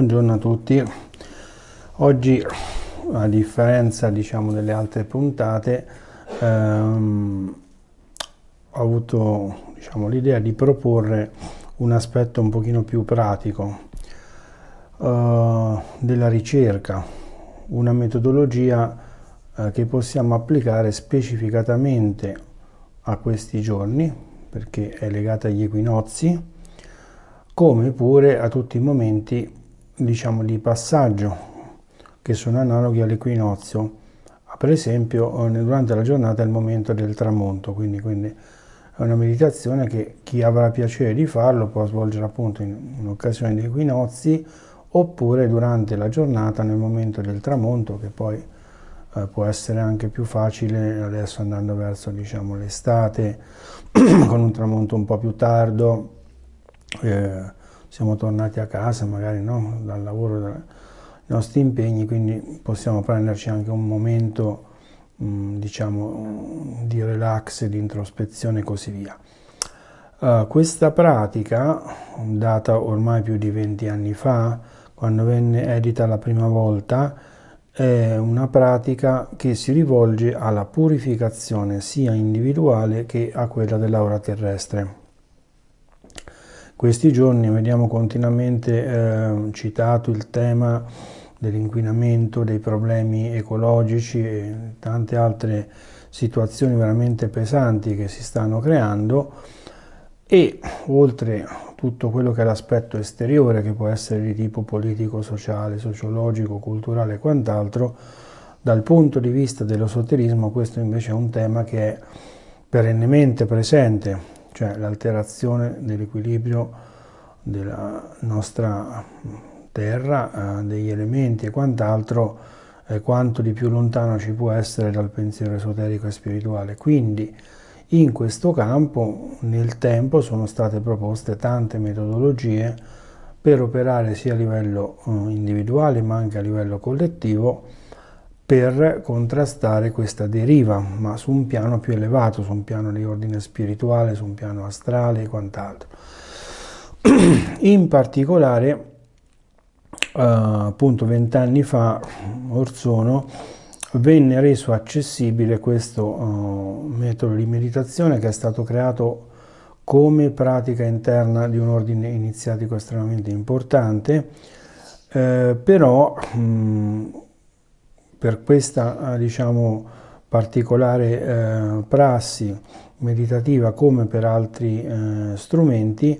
Buongiorno a tutti. Oggi, a differenza diciamo, delle altre puntate, ehm, ho avuto diciamo, l'idea di proporre un aspetto un pochino più pratico eh, della ricerca, una metodologia eh, che possiamo applicare specificatamente a questi giorni, perché è legata agli equinozi, come pure a tutti i momenti diciamo di passaggio che sono analoghi all'equinozio ah, per esempio eh, durante la giornata è il momento del tramonto quindi, quindi è una meditazione che chi avrà piacere di farlo può svolgere appunto in, in occasione di equinozi oppure durante la giornata nel momento del tramonto che poi eh, può essere anche più facile adesso andando verso diciamo, l'estate con un tramonto un po' più tardo eh, siamo tornati a casa magari no? dal lavoro, dai nostri impegni, quindi possiamo prenderci anche un momento diciamo di relax, di introspezione e così via. Uh, questa pratica, data ormai più di 20 anni fa, quando venne edita la prima volta, è una pratica che si rivolge alla purificazione sia individuale che a quella dell'aura terrestre. Questi giorni vediamo continuamente eh, citato il tema dell'inquinamento, dei problemi ecologici e tante altre situazioni veramente pesanti che si stanno creando e oltre tutto quello che è l'aspetto esteriore che può essere di tipo politico, sociale, sociologico, culturale e quant'altro, dal punto di vista dell'esoterismo questo invece è un tema che è perennemente presente cioè l'alterazione dell'equilibrio della nostra terra, eh, degli elementi e quant'altro, eh, quanto di più lontano ci può essere dal pensiero esoterico e spirituale. Quindi in questo campo nel tempo sono state proposte tante metodologie per operare sia a livello eh, individuale ma anche a livello collettivo per contrastare questa deriva, ma su un piano più elevato, su un piano di ordine spirituale, su un piano astrale e quant'altro. In particolare, eh, appunto vent'anni fa, Orsono venne reso accessibile questo eh, metodo di meditazione che è stato creato come pratica interna di un ordine iniziatico estremamente importante, eh, però mh, mm, per questa eh, diciamo, particolare eh, prassi meditativa come per altri eh, strumenti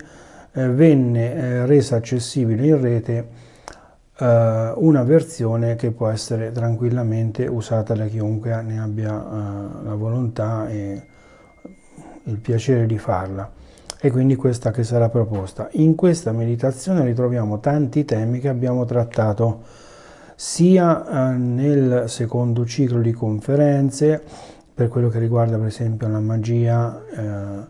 eh, venne eh, resa accessibile in rete eh, una versione che può essere tranquillamente usata da chiunque ne abbia la volontà e il piacere di farla e quindi questa che sarà proposta. In questa meditazione ritroviamo tanti temi che abbiamo trattato sia eh, nel secondo ciclo di conferenze per quello che riguarda per esempio la magia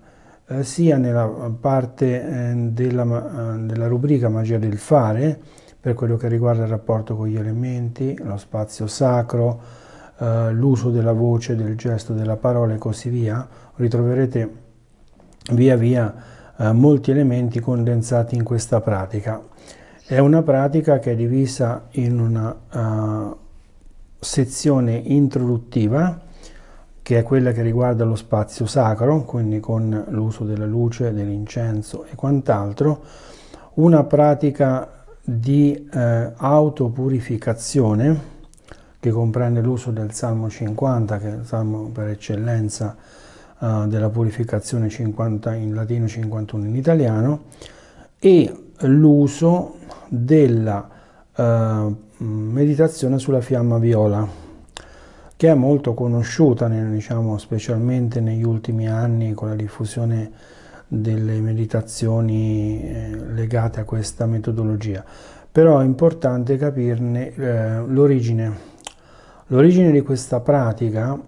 eh, eh sia nella parte eh, della, eh, della rubrica magia del fare per quello che riguarda il rapporto con gli elementi, lo spazio sacro, eh, l'uso della voce, del gesto, della parola e così via, ritroverete via via molti elementi condensati in questa pratica. È una pratica che è divisa in una uh, sezione introduttiva, che è quella che riguarda lo spazio sacro, quindi con l'uso della luce, dell'incenso e quant'altro, una pratica di eh, autopurificazione che comprende l'uso del Salmo 50, che è il Salmo per eccellenza eh, della purificazione 50 in latino 51 in italiano, e l'uso della eh, meditazione sulla fiamma viola, che è molto conosciuta, diciamo, specialmente negli ultimi anni con la diffusione delle meditazioni eh, legate a questa metodologia. Però è importante capirne eh, l'origine. L'origine di questa pratica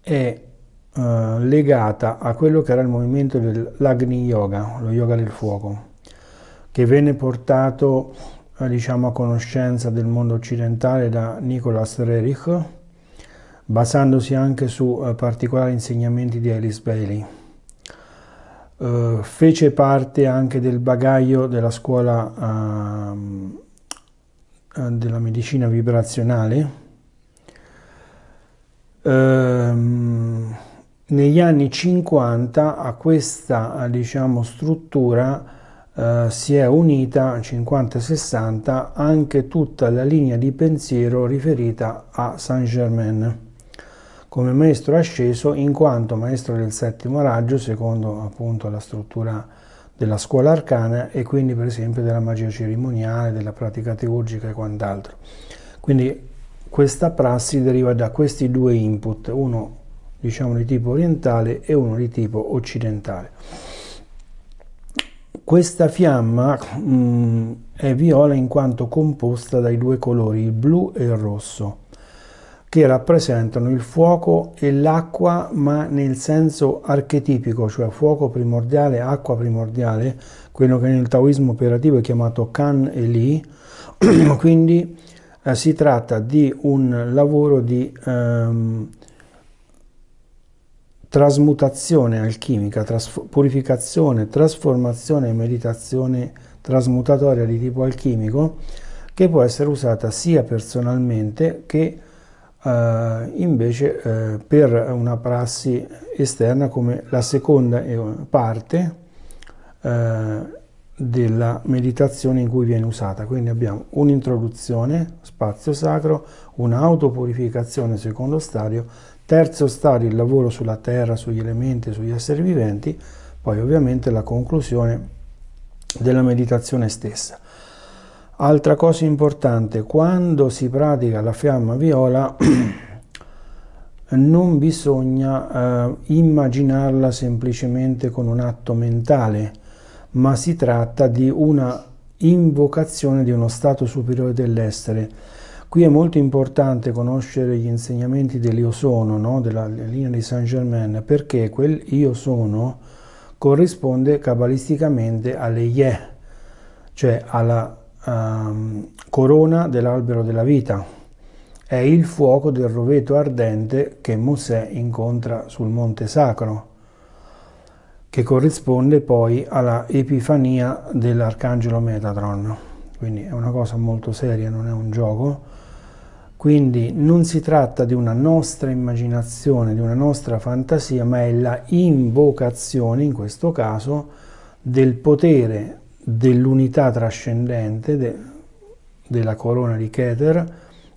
è eh, legata a quello che era il movimento dell'Agni Yoga, lo yoga del fuoco che venne portato eh, diciamo, a conoscenza del mondo occidentale da Nicolas Rerich, basandosi anche su eh, particolari insegnamenti di Alice Bailey. Eh, fece parte anche del bagaglio della scuola ehm, eh, della medicina vibrazionale. Ehm, negli anni 50 a questa diciamo, struttura eh, si è unita 50-60 anche tutta la linea di pensiero riferita a Saint Germain come maestro asceso in quanto maestro del settimo raggio secondo appunto la struttura della scuola arcana e quindi per esempio della magia cerimoniale, della pratica teurgica e quant'altro. Quindi questa prassi deriva da questi due input, uno diciamo di tipo orientale e uno di tipo occidentale. Questa fiamma mm, è viola in quanto composta dai due colori, il blu e il rosso, che rappresentano il fuoco e l'acqua, ma nel senso archetipico, cioè fuoco primordiale, acqua primordiale, quello che nel taoismo operativo è chiamato Kan e Li, quindi eh, si tratta di un lavoro di... Ehm, trasmutazione alchimica, trasf purificazione, trasformazione e meditazione trasmutatoria di tipo alchimico che può essere usata sia personalmente che eh, invece eh, per una prassi esterna come la seconda eh, parte eh, della meditazione in cui viene usata. Quindi abbiamo un'introduzione, spazio sacro, un'autopurificazione secondo stadio Terzo stadio il lavoro sulla terra, sugli elementi, sugli esseri viventi, poi ovviamente la conclusione della meditazione stessa. Altra cosa importante, quando si pratica la fiamma viola non bisogna eh, immaginarla semplicemente con un atto mentale, ma si tratta di una invocazione di uno stato superiore dell'essere Qui è molto importante conoscere gli insegnamenti dell'Io Sono, no? della linea di Saint Germain, perché quel Io Sono corrisponde cabalisticamente alle Ye, cioè alla um, corona dell'albero della vita. È il fuoco del roveto ardente che Mosè incontra sul Monte Sacro, che corrisponde poi alla Epifania dell'Arcangelo Metatron. Quindi è una cosa molto seria, non è un gioco quindi non si tratta di una nostra immaginazione, di una nostra fantasia, ma è la invocazione, in questo caso, del potere dell'unità trascendente de, della corona di Keter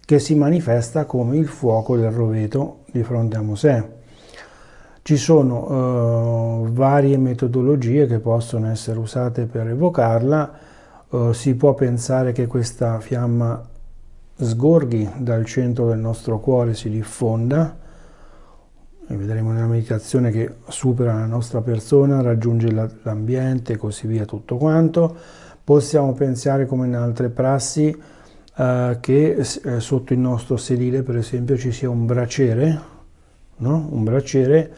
che si manifesta come il fuoco del roveto di fronte a Mosè. Ci sono eh, varie metodologie che possono essere usate per evocarla, eh, si può pensare che questa fiamma sgorghi dal centro del nostro cuore si diffonda e vedremo nella meditazione che supera la nostra persona, raggiunge l'ambiente e così via tutto quanto. Possiamo pensare come in altre prassi eh, che eh, sotto il nostro sedile per esempio ci sia un braciere, no? un braciere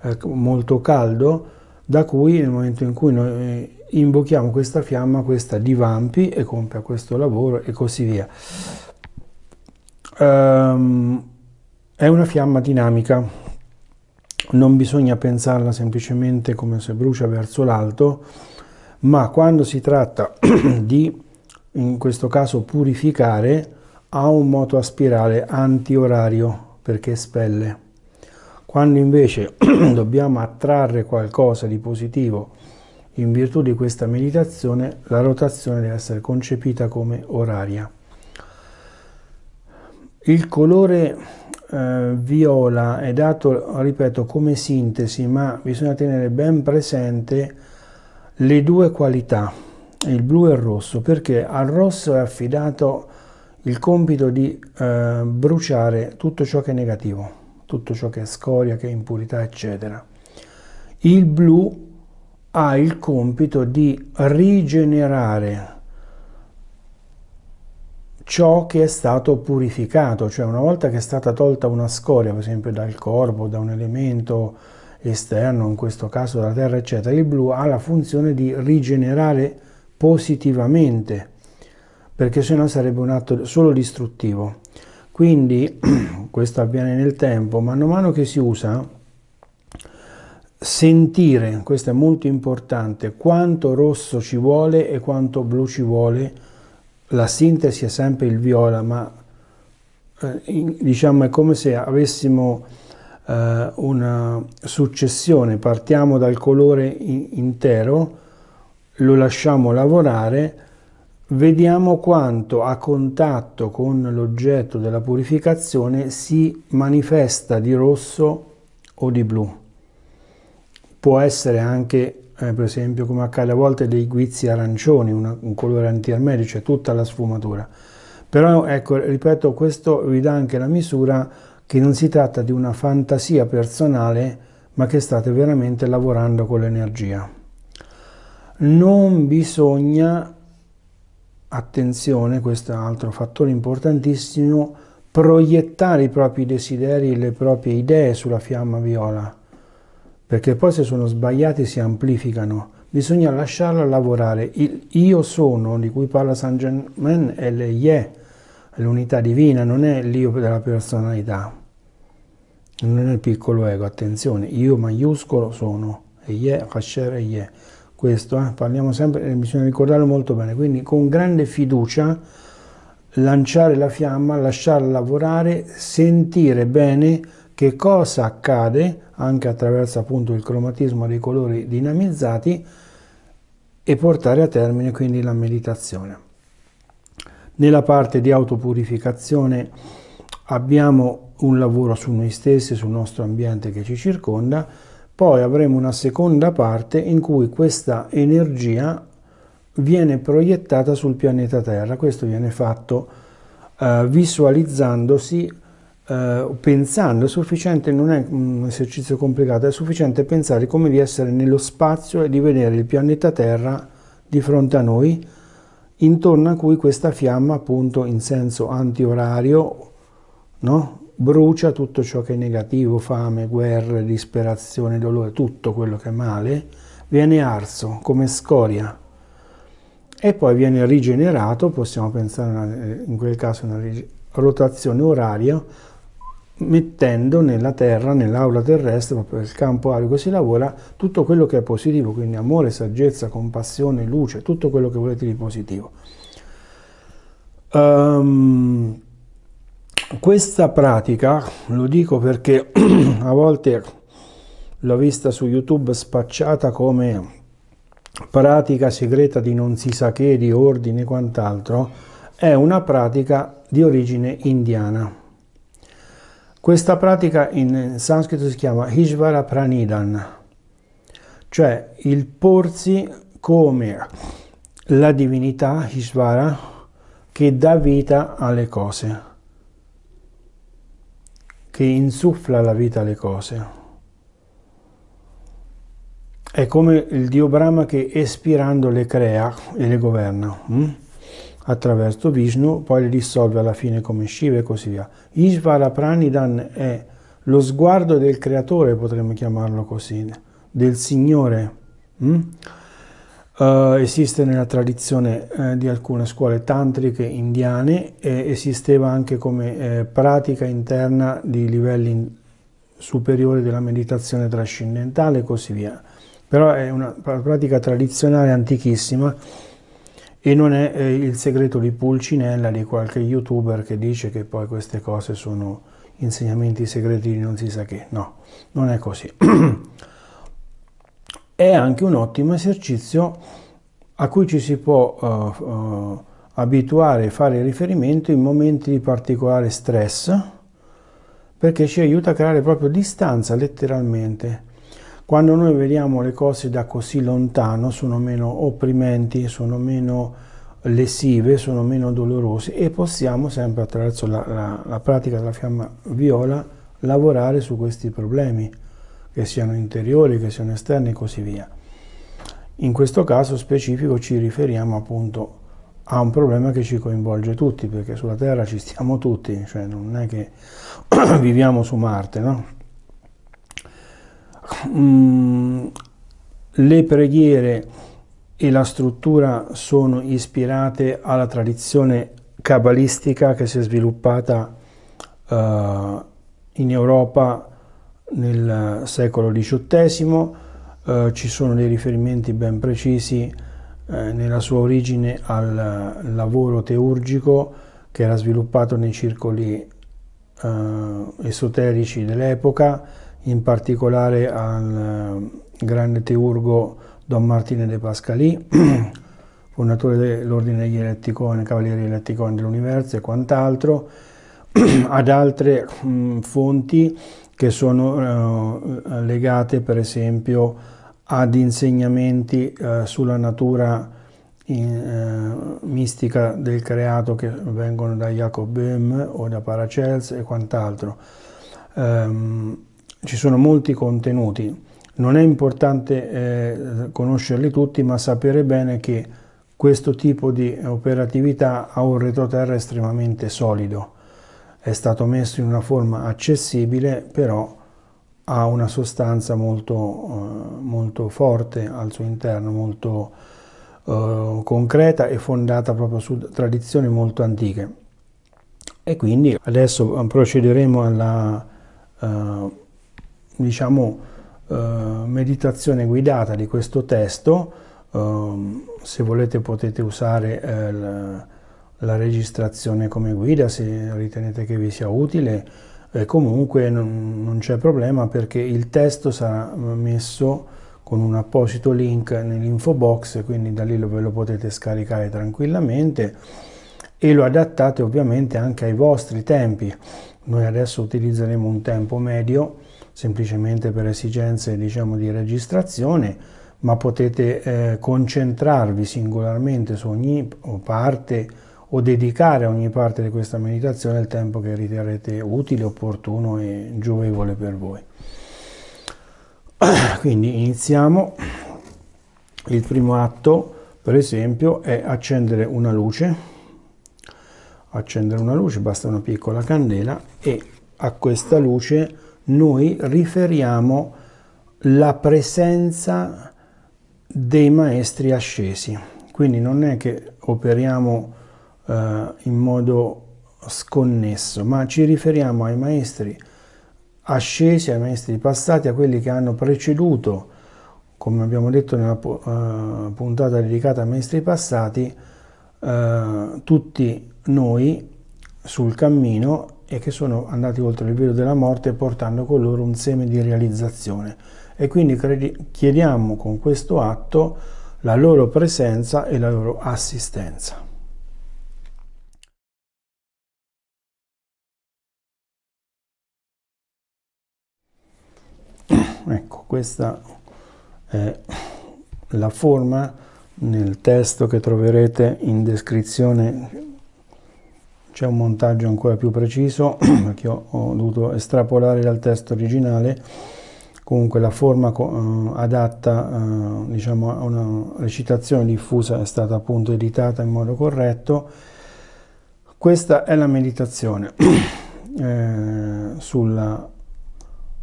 eh, molto caldo da cui nel momento in cui noi eh, invochiamo questa fiamma, questa divampi e compia questo lavoro e così via. Um, è una fiamma dinamica, non bisogna pensarla semplicemente come se brucia verso l'alto, ma quando si tratta di, in questo caso, purificare, ha un moto a spirale anti-orario perché espelle. Quando invece dobbiamo attrarre qualcosa di positivo in virtù di questa meditazione, la rotazione deve essere concepita come oraria. Il colore eh, viola è dato, ripeto, come sintesi, ma bisogna tenere ben presente le due qualità, il blu e il rosso, perché al rosso è affidato il compito di eh, bruciare tutto ciò che è negativo, tutto ciò che è scoria, che è impurità, eccetera. Il blu ha il compito di rigenerare ciò che è stato purificato, cioè una volta che è stata tolta una scoria, per esempio dal corpo, da un elemento esterno, in questo caso dalla terra, eccetera, il blu ha la funzione di rigenerare positivamente, perché sennò sarebbe un atto solo distruttivo. Quindi questo avviene nel tempo, mano a mano che si usa, sentire, questo è molto importante, quanto rosso ci vuole e quanto blu ci vuole la sintesi è sempre il viola, ma eh, in, diciamo è come se avessimo eh, una successione, partiamo dal colore in, intero, lo lasciamo lavorare, vediamo quanto a contatto con l'oggetto della purificazione si manifesta di rosso o di blu. Può essere anche eh, per esempio come accade a volte dei guizzi arancioni, una, un colore antiarmetico, cioè tutta la sfumatura. Però ecco, ripeto, questo vi dà anche la misura che non si tratta di una fantasia personale, ma che state veramente lavorando con l'energia. Non bisogna, attenzione, questo è un altro fattore importantissimo, proiettare i propri desideri e le proprie idee sulla fiamma viola perché poi se sono sbagliati si amplificano. Bisogna lasciarla lavorare. Il io sono di cui parla San Germain è l'Ie, l'unità divina, non è l'io della personalità, non è il piccolo ego, attenzione, io maiuscolo sono, e ye, kasher e Ie. Questo, eh, parliamo sempre, eh, bisogna ricordarlo molto bene, quindi con grande fiducia lanciare la fiamma, lasciarla lavorare, sentire bene che cosa accade anche attraverso appunto il cromatismo dei colori dinamizzati e portare a termine quindi la meditazione. Nella parte di autopurificazione abbiamo un lavoro su noi stessi, sul nostro ambiente che ci circonda, poi avremo una seconda parte in cui questa energia viene proiettata sul pianeta Terra, questo viene fatto eh, visualizzandosi Uh, pensando, è sufficiente, non è un esercizio complicato, è sufficiente pensare come di essere nello spazio e di vedere il pianeta Terra di fronte a noi, intorno a cui questa fiamma, appunto in senso antiorario, no? brucia tutto ciò che è negativo, fame, guerre, disperazione, dolore, tutto quello che è male, viene arso come scoria e poi viene rigenerato, possiamo pensare in eh, quel caso a una rotazione oraria, mettendo nella terra, nell'aula terrestre, proprio nel campo che si lavora, tutto quello che è positivo, quindi amore, saggezza, compassione, luce, tutto quello che volete di positivo. Um, questa pratica, lo dico perché a volte l'ho vista su YouTube spacciata come pratica segreta di non si sa che, di ordine e quant'altro, è una pratica di origine indiana questa pratica in sanscrito si chiama Hishvara Pranidan, cioè il porsi come la divinità Hishvara che dà vita alle cose, che insuffla la vita alle cose. È come il dio Brahma che espirando le crea e le governa. Mm? attraverso Vishnu, poi le dissolve alla fine come Shiva e così via. Ishvara Pranidhan è lo sguardo del creatore, potremmo chiamarlo così, del Signore. Mm? Uh, esiste nella tradizione eh, di alcune scuole tantriche indiane e esisteva anche come eh, pratica interna di livelli in superiori della meditazione trascendentale e così via. Però è una pratica tradizionale antichissima e non è eh, il segreto di Pulcinella di qualche youtuber che dice che poi queste cose sono insegnamenti segreti di non si sa che. No, non è così. è anche un ottimo esercizio a cui ci si può uh, uh, abituare e fare riferimento in momenti di particolare stress perché ci aiuta a creare proprio distanza letteralmente quando noi vediamo le cose da così lontano sono meno opprimenti, sono meno lesive, sono meno dolorose e possiamo sempre attraverso la, la, la pratica della fiamma viola lavorare su questi problemi, che siano interiori, che siano esterni e così via. In questo caso specifico ci riferiamo appunto a un problema che ci coinvolge tutti, perché sulla Terra ci stiamo tutti, cioè non è che viviamo su Marte, no? Mm, le preghiere e la struttura sono ispirate alla tradizione cabalistica che si è sviluppata uh, in Europa nel secolo XVIII, uh, eh, ci sono dei riferimenti ben precisi uh, nella sua origine al lavoro teurgico che era sviluppato nei circoli esoterici dell'epoca, in particolare al eh, grande teurgo Don Martine de Pascalì, fondatore dell'Ordine degli Eletticoni, Cavalieri Eletticoni dell'Universo e quant'altro, ad altre mh, mm, fonti che sono eh, legate per esempio ad insegnamenti eh, sulla natura in, eh, mistica del creato che vengono da Jacob Böhm o da Paracels e quant'altro. Um, ci sono molti contenuti, non è importante eh, conoscerli tutti, ma sapere bene che questo tipo di operatività ha un retroterra estremamente solido, è stato messo in una forma accessibile, però ha una sostanza molto, eh, molto forte al suo interno, molto eh, concreta e fondata proprio su tradizioni molto antiche. E quindi adesso procederemo alla... Eh, diciamo, eh, meditazione guidata di questo testo. Eh, se volete potete usare eh, la, la, registrazione come guida se ritenete che vi sia utile. comunque non, non c'è problema perché il testo sarà messo con un apposito link nell'info box, quindi da lì ve lo potete scaricare tranquillamente e lo adattate ovviamente anche ai vostri tempi. Noi adesso utilizzeremo un tempo medio semplicemente per esigenze diciamo, di registrazione, ma potete eh, concentrarvi singolarmente su ogni parte o dedicare a ogni parte di questa meditazione il tempo che riterrete utile, opportuno e giovevole per voi. Quindi iniziamo. Il primo atto, per esempio, è accendere una luce. Accendere una luce, basta una piccola candela e a questa luce noi riferiamo la presenza dei maestri ascesi. Quindi non è che operiamo eh, in modo sconnesso, ma ci riferiamo ai maestri ascesi, ai maestri passati, a quelli che hanno preceduto, come abbiamo detto nella eh, puntata dedicata ai maestri passati, eh, tutti noi sul cammino e che sono andati oltre il velo della morte portando con loro un seme di realizzazione. E quindi chiediamo con questo atto la loro presenza e la loro assistenza. Ecco, questa è la forma nel testo che troverete in descrizione c'è un montaggio ancora più preciso perché ho, dovuto estrapolare dal testo originale comunque la forma eh, adatta eh, diciamo a una recitazione diffusa è stata appunto editata in modo corretto questa è la meditazione eh, sulla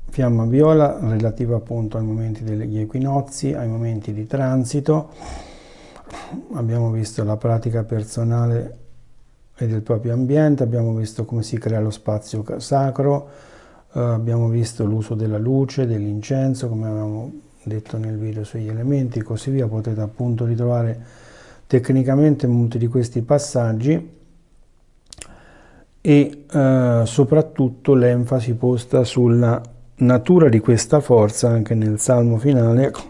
fiamma viola relativa appunto ai momenti degli equinozi ai momenti di transito abbiamo visto la pratica personale e del proprio ambiente, abbiamo visto come si crea lo spazio sacro, eh, abbiamo visto l'uso della luce, dell'incenso, come avevamo detto nel video sugli elementi e così via, potete appunto ritrovare tecnicamente molti di questi passaggi e eh, soprattutto l'enfasi posta sulla natura di questa forza anche nel salmo finale ecco,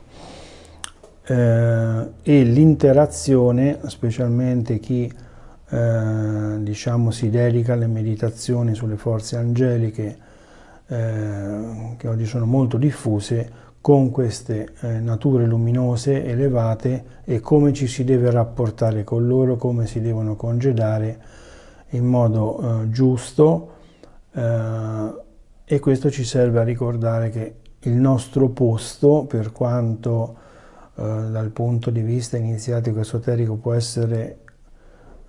eh, e l'interazione, specialmente chi eh, diciamo, si dedica alle meditazioni sulle forze angeliche eh, che oggi sono molto diffuse con queste eh, nature luminose elevate e come ci si deve rapportare con loro, come si devono congedare in modo eh, giusto eh, e questo ci serve a ricordare che il nostro posto, per quanto eh, dal punto di vista iniziatico esoterico può essere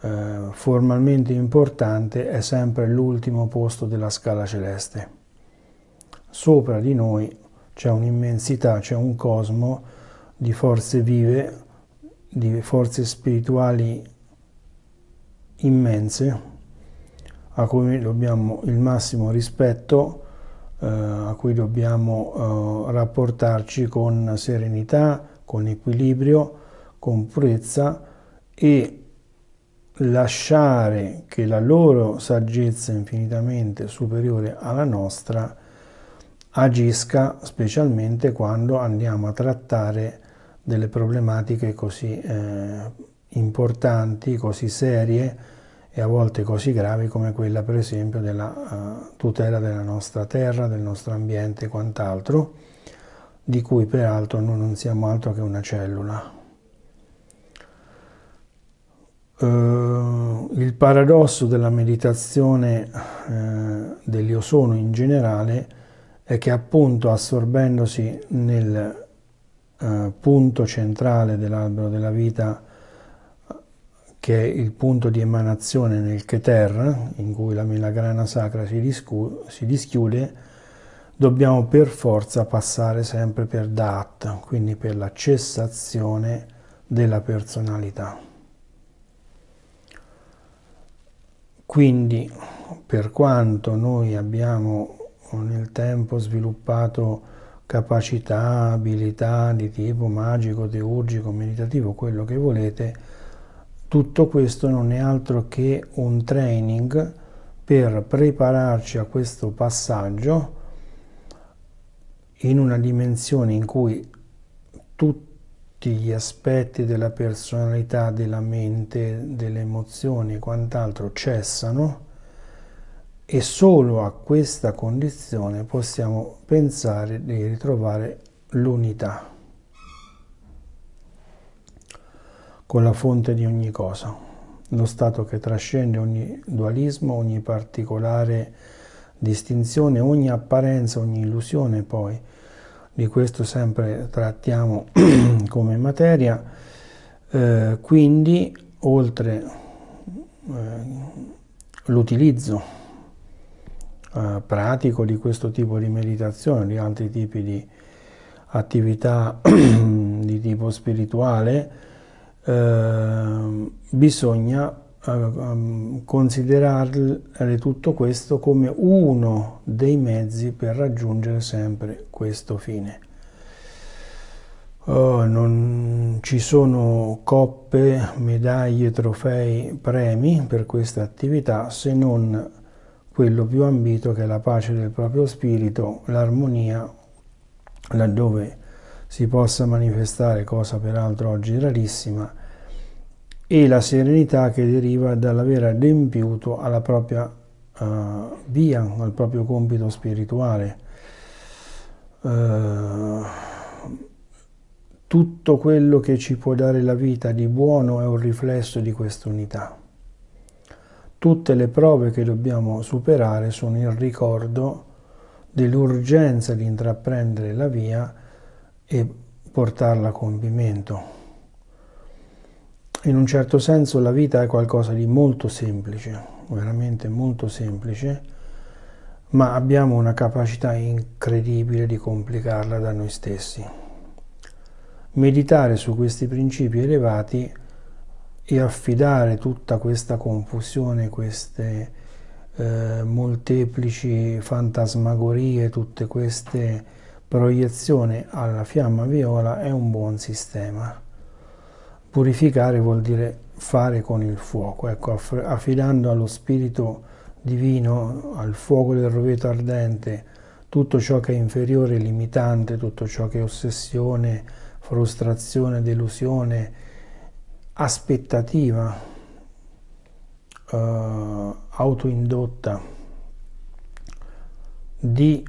eh, formalmente importante è sempre l'ultimo posto della scala celeste. Sopra di noi c'è un'immensità, c'è un cosmo di forze vive, di forze spirituali immense a cui dobbiamo il massimo rispetto, eh, a cui dobbiamo eh, rapportarci con serenità, con equilibrio, con purezza e lasciare che la loro saggezza infinitamente superiore alla nostra agisca specialmente quando andiamo a trattare delle problematiche così eh, importanti, così serie e a volte così gravi come quella per esempio della uh, tutela della nostra terra, del nostro ambiente e quant'altro, di cui peraltro noi non siamo altro che una cellula. Uh, il paradosso della meditazione uh, eh, dell'io sono in generale è che appunto assorbendosi nel uh, punto centrale dell'albero della vita che è il punto di emanazione nel Keter, in cui la melagrana sacra si, discu- si dischiude, dobbiamo per forza passare sempre per Dat, quindi per la cessazione della personalità. Quindi per quanto noi abbiamo nel tempo sviluppato capacità, abilità di tipo magico, teurgico, meditativo, quello che volete, tutto questo non è altro che un training per prepararci a questo passaggio in una dimensione in cui tutto tutti gli aspetti della personalità, della mente, delle emozioni e quant'altro cessano e solo a questa condizione possiamo pensare di ritrovare l'unità con la fonte di ogni cosa, lo stato che trascende ogni dualismo, ogni particolare distinzione, ogni apparenza, ogni illusione poi, di questo sempre trattiamo come materia, eh, quindi oltre eh, l'utilizzo eh, pratico di questo tipo di meditazione, di altri tipi di attività di tipo spirituale, eh, bisogna eh, ehm, considerare eh, tutto questo come uno dei mezzi per raggiungere sempre questo fine. Oh, non ci sono coppe, medaglie, trofei, premi per questa attività se non quello più ambito che è la pace del proprio spirito, l'armonia, laddove si possa manifestare, cosa peraltro oggi rarissima, e la serenità che deriva dall'aver adempiuto alla propria uh, via, al proprio compito spirituale. Uh, tutto quello che ci può dare la vita di buono è un riflesso di quest'unità. Tutte le prove che dobbiamo superare sono il ricordo dell'urgenza di intraprendere la via e portarla a compimento in un certo senso la vita è qualcosa di molto semplice, veramente molto semplice, ma abbiamo una capacità incredibile di complicarla da noi stessi. Meditare su questi principi elevati e affidare tutta questa confusione, queste eh, molteplici fantasmagorie, tutte queste proiezioni alla fiamma viola è un buon sistema Purificare vuol dire fare con il fuoco, ecco, affidando allo spirito divino, al fuoco del roveto ardente, tutto ciò che è inferiore, limitante, tutto ciò che è ossessione, frustrazione, delusione, aspettativa eh, autoindotta di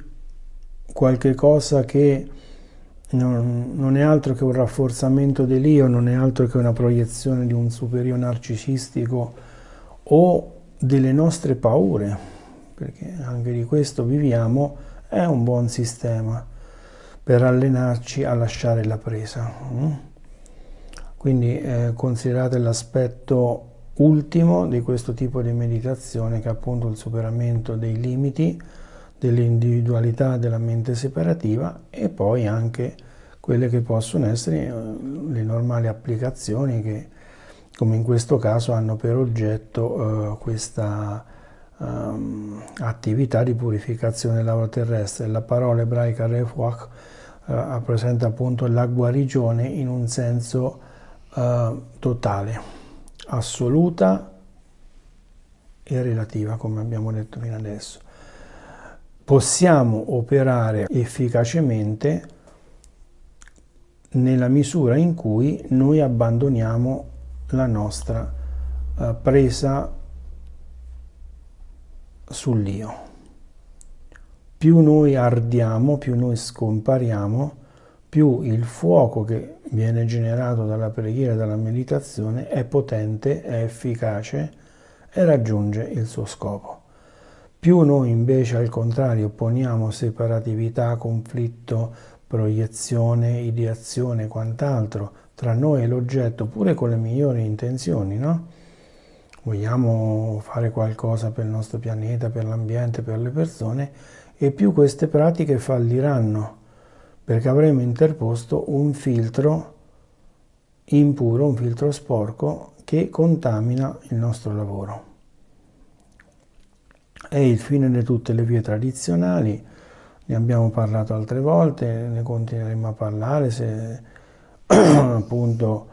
qualche cosa che non, non, è altro che un rafforzamento dell'io, non è altro che una proiezione di un superiore narcisistico o delle nostre paure, perché anche di questo viviamo, è un buon sistema per allenarci a lasciare la presa. Mm? Quindi eh, considerate l'aspetto ultimo di questo tipo di meditazione che è appunto il superamento dei limiti dell'individualità della mente separativa e poi anche quelle che possono essere eh, le normali applicazioni che come in questo caso hanno per oggetto eh, questa um, attività di purificazione dell'aura terrestre. La parola ebraica refuach eh, rappresenta appunto la guarigione in un senso eh, totale, assoluta e relativa come abbiamo detto fino adesso possiamo operare efficacemente nella misura in cui noi abbandoniamo la nostra eh, presa sull'io. Più noi ardiamo, più noi scompariamo, più il fuoco che viene generato dalla preghiera e dalla meditazione è potente, è efficace e raggiunge il suo scopo. Più noi invece al contrario poniamo separatività, conflitto, proiezione, ideazione e quant'altro tra noi e l'oggetto, pure con le migliori intenzioni, no? Vogliamo fare qualcosa per il nostro pianeta, per l'ambiente, per le persone, e più queste pratiche falliranno, perché avremo interposto un filtro impuro, un filtro sporco che contamina il nostro lavoro è il fine di tutte le vie tradizionali, ne abbiamo parlato altre volte, ne continueremo a parlare se appunto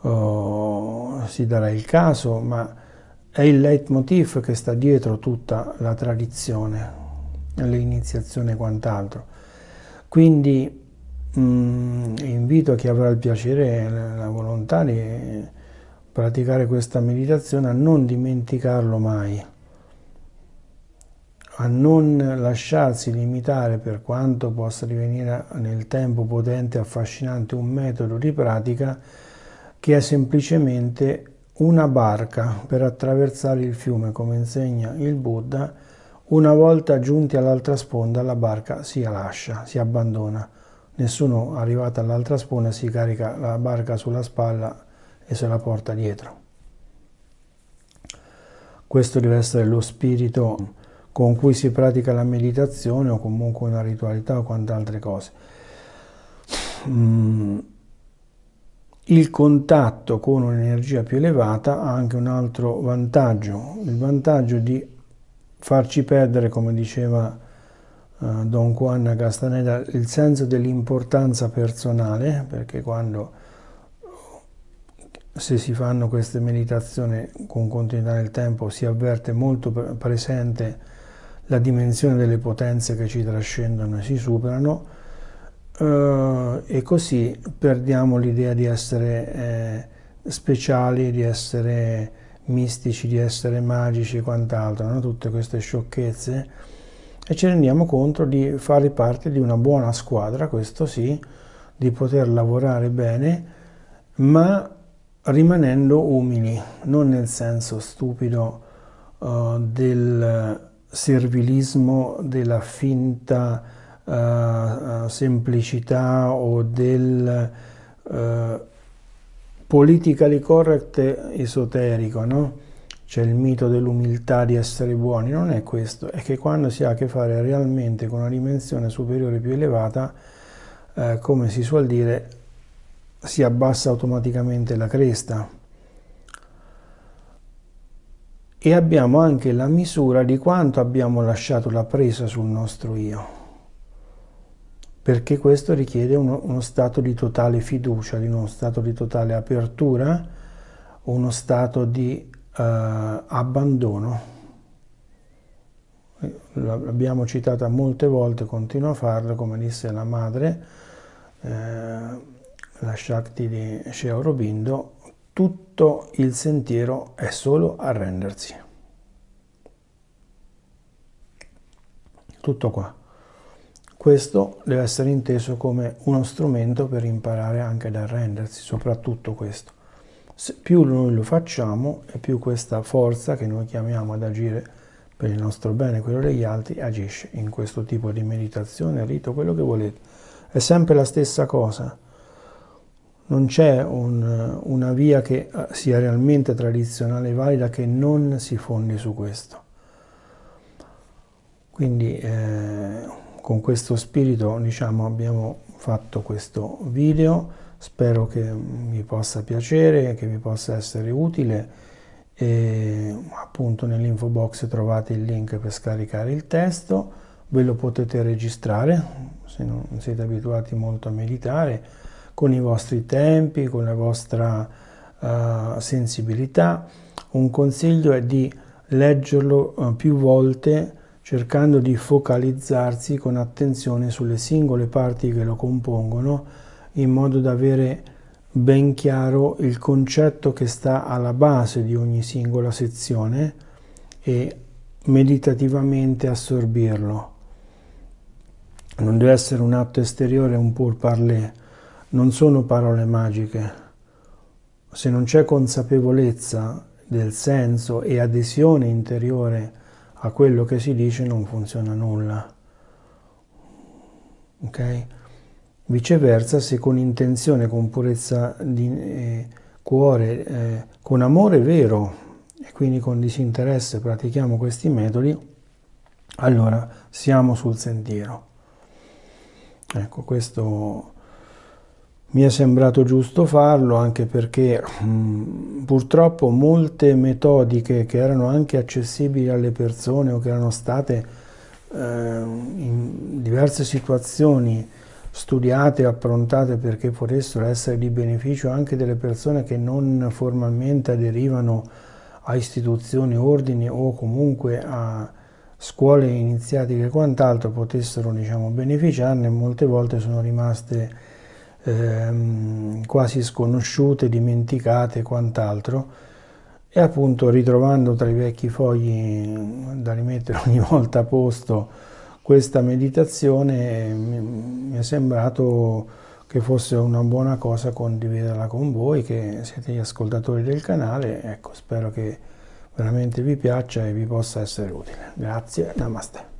oh, si darà il caso, ma è il leitmotiv che sta dietro tutta la tradizione, l'iniziazione e quant'altro. Quindi mh, mm, invito chi avrà il piacere e la volontà di praticare questa meditazione a non dimenticarlo mai a non lasciarsi limitare per quanto possa divenire nel tempo potente e affascinante un metodo di pratica che è semplicemente una barca per attraversare il fiume, come insegna il Buddha, una volta giunti all'altra sponda la barca si lascia, si abbandona. Nessuno arrivato all'altra sponda si carica la barca sulla spalla e se la porta dietro. Questo deve essere lo spirito con cui si pratica la meditazione o comunque una ritualità o quante altre cose. Mm. Il contatto con un'energia più elevata ha anche un altro vantaggio, il vantaggio di farci perdere, come diceva eh, Don Juan Castaneda, il senso dell'importanza personale, perché quando se si fanno queste meditazioni con continuità nel tempo si avverte molto presente la dimensione delle potenze che ci trascendono e si superano eh, e così perdiamo l'idea di essere eh, speciali, di essere mistici, di essere magici e quant'altro, no? tutte queste sciocchezze e ci rendiamo conto di fare parte di una buona squadra, questo sì, di poter lavorare bene, ma rimanendo umili, non nel senso stupido uh, del servilismo, della finta uh, semplicità o del uh, politically correct esoterico, no? C'è il mito dell'umiltà di essere buoni, non è questo, è che quando si ha a che fare realmente con una dimensione superiore più elevata, uh, come si suol dire, si abbassa automaticamente la cresta e abbiamo anche la misura di quanto abbiamo lasciato la presa sul nostro io, perché questo richiede uno, uno stato di totale fiducia, di uno stato di totale apertura, uno stato di eh, abbandono. L'abbiamo citata molte volte, continuo a farlo, come disse la madre, eh, la Shakti di Sheorobindo, tutto il sentiero è solo arrendersi. Tutto qua. Questo deve essere inteso come uno strumento per imparare anche ad arrendersi, soprattutto questo. Se più noi lo facciamo e più questa forza che noi chiamiamo ad agire per il nostro bene e quello degli altri agisce in questo tipo di meditazione, rito, quello che volete. È sempre la stessa cosa non c'è un, una via che eh, sia realmente tradizionale e valida che non si fondi su questo. Quindi eh, con questo spirito diciamo, abbiamo fatto questo video, spero che vi possa piacere, che vi possa essere utile e appunto nell'info box trovate il link per scaricare il testo, ve lo potete registrare se non siete abituati molto a meditare con i vostri tempi, con la vostra uh, sensibilità. Un consiglio è di leggerlo uh, più volte cercando di focalizzarsi con attenzione sulle singole parti che lo compongono in modo da avere ben chiaro il concetto che sta alla base di ogni singola sezione e meditativamente assorbirlo. Non deve essere un atto esteriore, un pur parler, non sono parole magiche. Se non c'è consapevolezza del senso e adesione interiore a quello che si dice non funziona nulla. Okay? Viceversa, se con intenzione, con purezza di eh, cuore, eh, con amore vero e quindi con disinteresse pratichiamo questi metodi, allora siamo sul sentiero. Ecco, questo mi è sembrato giusto farlo anche perché mm, purtroppo molte metodiche che erano anche accessibili alle persone o che erano state eh, in diverse situazioni studiate e approntate perché potessero essere di beneficio anche delle persone che non formalmente aderivano a istituzioni, ordini o comunque a scuole iniziatiche e quant'altro potessero diciamo, beneficiarne, molte volte sono rimaste ehm, quasi sconosciute, dimenticate e quant'altro, e appunto ritrovando tra i vecchi fogli da rimettere ogni volta a posto questa meditazione, mi è sembrato che fosse una buona cosa condividerla con voi, che siete gli ascoltatori del canale, ecco, spero che veramente vi piaccia e vi possa essere utile. Grazie, namaste.